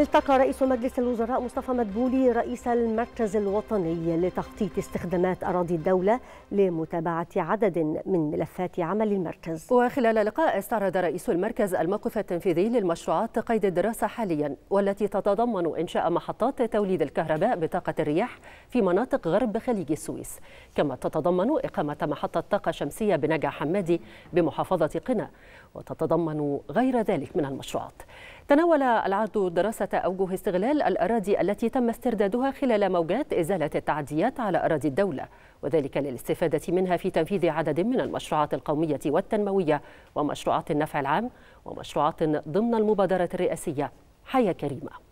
التقى رئيس مجلس الوزراء مصطفى مدبولي رئيس المركز الوطني لتخطيط استخدامات أراضي الدولة لمتابعة عدد من ملفات عمل المركز وخلال اللقاء استعرض رئيس المركز الموقف التنفيذي للمشروعات قيد الدراسة حاليا والتي تتضمن إنشاء محطات توليد الكهرباء بطاقة الرياح في مناطق غرب خليج السويس كما تتضمن إقامة محطة طاقة شمسية بنجع حمادي بمحافظة قنا وتتضمن غير ذلك من المشروعات تناول العرض دراسة أوجه استغلال الأراضي التي تم استردادها خلال موجات إزالة التعديات على أراضي الدولة وذلك للاستفادة منها في تنفيذ عدد من المشروعات القومية والتنموية ومشروعات النفع العام ومشروعات ضمن المبادرة الرئاسية حياة كريمة